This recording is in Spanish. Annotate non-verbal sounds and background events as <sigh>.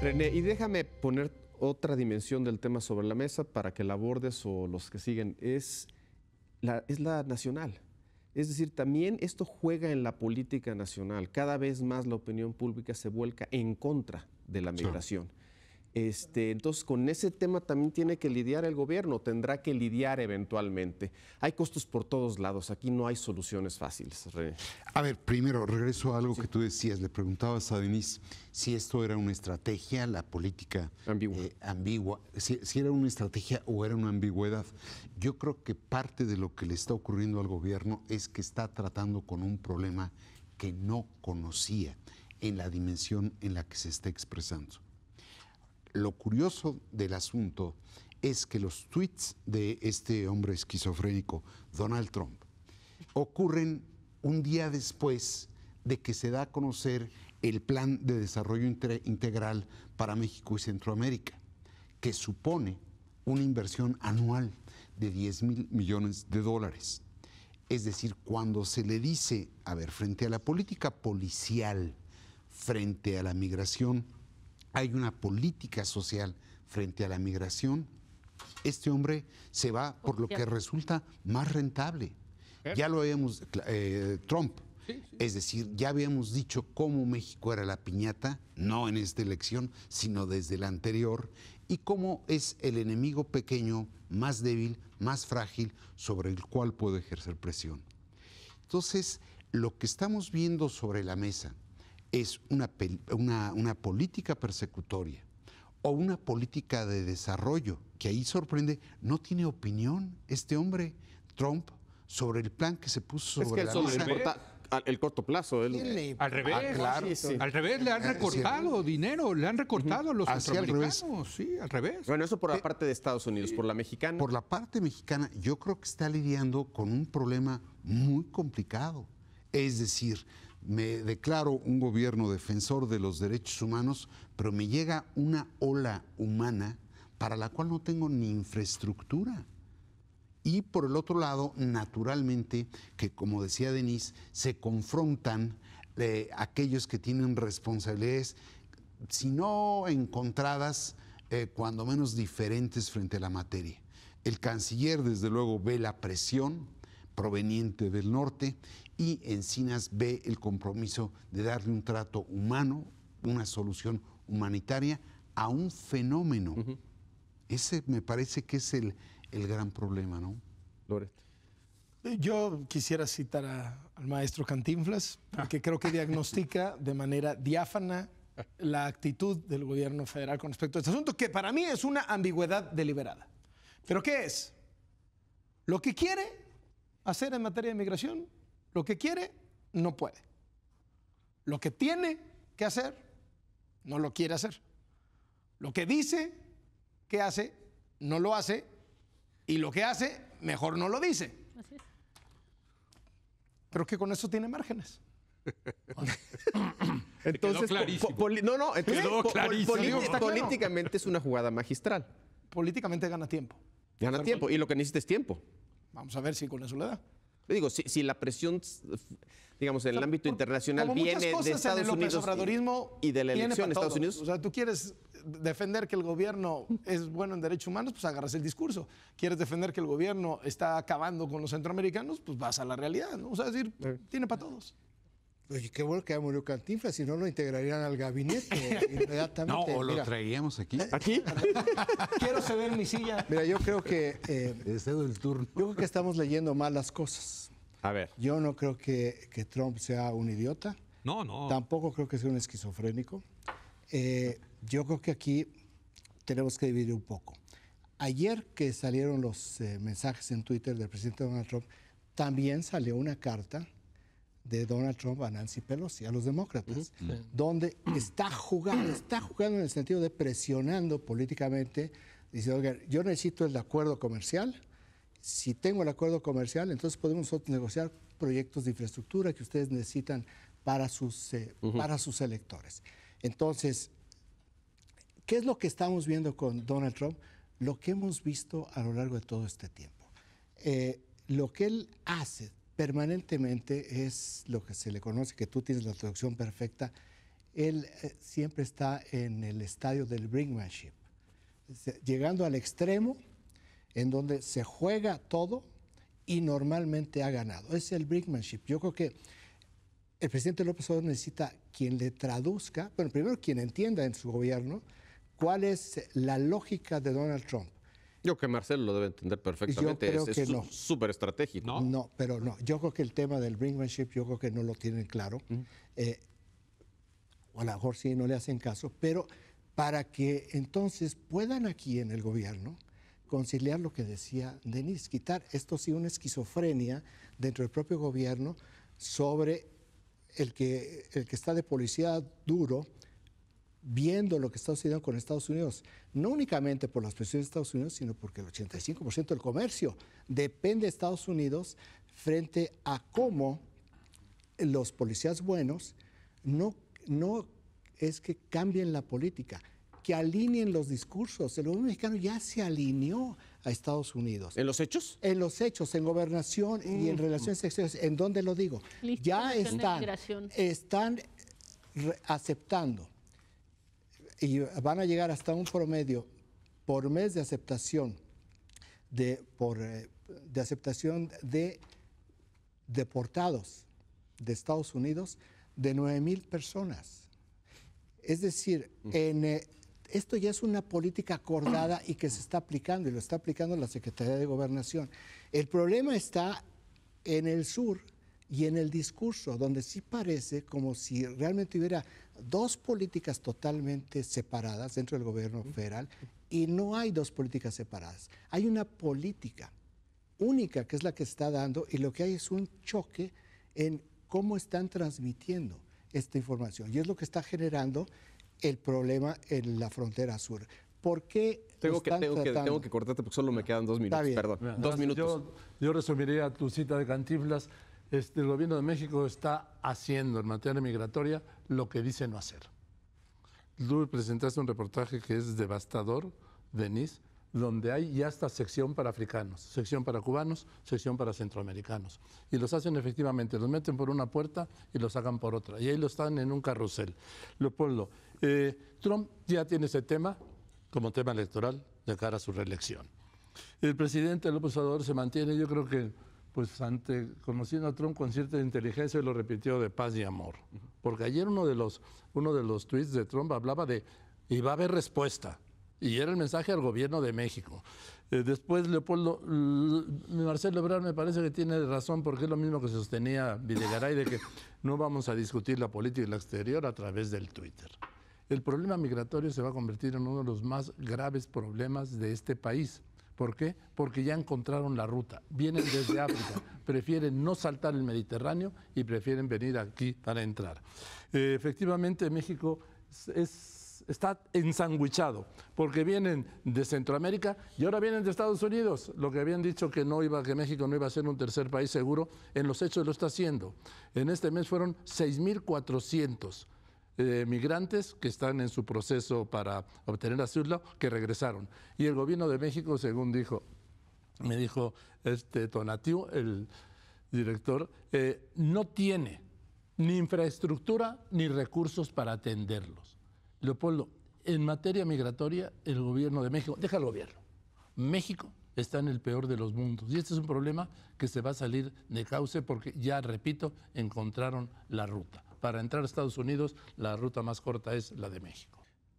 René, y déjame poner otra dimensión del tema sobre la mesa para que la abordes o los que siguen, es la, es nacional. Es decir, también esto juega en la política nacional. Cada vez más la opinión pública se vuelca en contra de la migración. Este, entonces, con ese tema también tiene que lidiar el gobierno, tendrá que lidiar eventualmente. Hay costos por todos lados, aquí no hay soluciones fáciles. A ver, primero, regreso a algo que tú decías, le preguntabas a Denise si esto era una estrategia, la política ambigua, eh, si, era una estrategia o era una ambigüedad. Yo creo que parte de lo que le está ocurriendo al gobierno es que está tratando con un problema que no conocía en la dimensión en la que se está expresando lo curioso del asunto es que los tweets de este hombre esquizofrénico, Donald Trump, ocurren un día después de que se da a conocer el Plan de Desarrollo Integral para México y Centroamérica, que supone una inversión anual de 10 mil millones de dólares. Es decir, cuando se le dice, a ver, frente a la política policial, frente a la migración, hay una política social frente a la migración, este hombre se va por lo que resulta más rentable. Ya lo habíamos, eh, Trump, Es decir, ya habíamos dicho cómo México era la piñata, no en esta elección, sino desde la anterior, y cómo es el enemigo pequeño, más débil, más frágil, sobre el cual puedo ejercer presión. Entonces, lo que estamos viendo sobre la mesa es una, una, política persecutoria o una política de desarrollo, que ahí sorprende, no tiene opinión este hombre, Trump, sobre el plan que se puso sobre el el corto plazo. Eh, al revés. Ah, al revés, le han recortado dinero, le han recortado los centroamericanos. Al revés. Bueno, eso por la eh, parte de Estados Unidos, por la mexicana. Por la parte mexicana, yo creo que está lidiando con un problema muy complicado. Es decir, me declaro un gobierno defensor de los derechos humanos, pero me llega una ola humana para la cual no tengo ni infraestructura. Y por el otro lado, naturalmente, que como decía Denise, se confrontan eh, aquellos que tienen responsabilidades, si no encontradas, eh, cuando menos diferentes frente a la materia. El canciller, desde luego, ve la presión proveniente del norte y Encinas ve el compromiso de darle un trato humano, una solución humanitaria a un fenómeno. Ese me parece que es el, gran problema, ¿no? Loret. Yo quisiera citar al maestro Cantinflas, porque creo que diagnostica de manera diáfana la actitud del gobierno federal con respecto a este asunto, que para mí es una ambigüedad deliberada. ¿Pero qué es? Lo que quiere hacer en materia de migración. Lo que quiere, no puede. Lo que tiene que hacer, no lo quiere hacer. Lo que dice que hace, no lo hace. Y lo que hace, mejor no lo dice. Creo que con eso tiene márgenes. <laughs> entonces, no, no, entonces, políticamente es una jugada magistral. Políticamente gana tiempo. Gana tiempo, y lo que necesita es tiempo. Vamos a ver si con eso le da. digo, si, si, la presión, digamos, en el ámbito internacional viene de Estados Unidos y, de la elección de Estados Unidos. O sea, tú quieres defender que el gobierno es bueno en derechos humanos, pues agarras el discurso. Quieres defender que el gobierno está acabando con los centroamericanos, pues vas a la realidad, ¿no? O sea, es decir, tiene para todos. Oye, qué bueno que haya murió Cantinflas, si no lo integrarían al gabinete <laughs> inmediatamente. No, o lo traíamos aquí. ¿Aquí? <laughs> Quiero ceder mi silla. Mira, yo creo que... Eh, cedo turno. Yo creo que estamos leyendo mal las cosas. A ver. Yo no creo que, Trump sea un idiota. No, no. Tampoco creo que sea un esquizofrénico. Eh, yo creo que aquí tenemos que dividir un poco. Ayer que salieron los eh, mensajes en Twitter del presidente Donald Trump, también salió una carta de Donald Trump a Nancy Pelosi, a los demócratas, donde está jugando, está jugando en el sentido de presionando políticamente, diciendo, yo necesito el acuerdo comercial, si tengo el acuerdo comercial, entonces podemos negociar proyectos de infraestructura que ustedes necesitan para sus, eh, para sus electores. Entonces, ¿qué es lo que estamos viendo con Donald Trump? Lo que hemos visto a lo largo de todo este tiempo. Eh, lo que él hace permanentemente es lo que se le conoce, que tú tienes la traducción perfecta, él eh, siempre está en el estadio del brinkmanship, llegando al extremo en donde se juega todo y normalmente ha ganado. Es el brinkmanship. Yo creo que el presidente López Obrador necesita quien le traduzca, bueno, primero quien entienda en su gobierno cuál es la lógica de Donald Trump. Yo que Marcelo lo debe entender perfectamente. es, es no. estratégico. ¿No? pero no. Yo creo que el tema del bringmanship yo creo que no lo tienen claro. Eh, o a lo mejor sí no le hacen caso, pero para que entonces puedan aquí en el gobierno conciliar lo que decía Denis, quitar esto sí una esquizofrenia dentro del propio gobierno sobre el que, el que está de policía duro viendo lo que está sucediendo con Estados Unidos, no únicamente por las presiones de Estados Unidos, sino porque el 85% del comercio depende de Estados Unidos frente a cómo los policías buenos no, no es que cambien la política, que alineen los discursos. El gobierno mexicano ya se alineó a Estados Unidos. ¿En los hechos? En los hechos, en gobernación y en mm. relaciones exteriores. ¿En dónde lo digo? ya están, están aceptando y van a llegar hasta un promedio por mes de aceptación de, por, eh, de aceptación de deportados de Estados Unidos de 9 mil personas. Es decir, mm. eh, esto ya es una política acordada y que se está aplicando, y lo está aplicando la Secretaría de Gobernación. El problema está en el sur y en el discurso, donde sí parece como si realmente hubiera dos políticas totalmente separadas dentro del gobierno federal y no hay dos políticas separadas. Hay una política única que es la que está dando y lo que hay es un choque en cómo están transmitiendo esta información y es lo que está generando el problema en la frontera sur. ¿Por qué tengo, que, tengo, que, tengo cortarte porque solo me quedan dos minutos. Perdón, minutos. Yo, yo resumiría tu cita de cantiflas. Este, el gobierno de México está haciendo en materia migratoria lo que dice no hacer. Tú presentaste un reportaje que es devastador, Denis, donde hay ya esta sección para africanos, sección para cubanos, sección para centroamericanos. Y los hacen efectivamente, los meten por una puerta y los sacan por otra. Y ahí lo están en un carrusel. Leopoldo, eh, Trump ya tiene ese tema como tema electoral de cara a su reelección. El presidente López Obrador se mantiene, yo creo que pues ante, conociendo a Trump con cierta inteligencia, y lo repitió de paz y amor. Porque ayer uno de los, uno de los tweets de Trump hablaba de, y va a haber respuesta. Y era el mensaje al gobierno de México. Eh, después Leopoldo, Marcelo Ebrard me parece que tiene razón porque es lo mismo que sostenía Videgaray de que no vamos a discutir la política y la exterior a través del Twitter. El problema migratorio se va a convertir en uno de los más graves problemas de este país. ¿Por qué? Porque ya encontraron la ruta. Vienen desde África, prefieren no saltar el Mediterráneo y prefieren venir aquí para entrar. Eh, efectivamente, México está ensanguichado, porque vienen de Centroamérica y ahora vienen de Estados Unidos. Lo que habían dicho que no iba, que México no iba a ser un tercer país seguro, en los hechos lo está haciendo. En este mes fueron 6.400 eh, migrantes que están en su proceso para obtener asilo que regresaron. Y el gobierno de México, según dijo, me dijo este Tonatiu, el director, eh, no tiene ni infraestructura ni recursos para atenderlos. Leopoldo, en materia migratoria, el gobierno de México, deja el gobierno, México está en el peor de los mundos. Y este es un problema que se va a salir de cauce porque ya, repito, encontraron la ruta para entrar a Estados Unidos, la ruta más corta es la de México.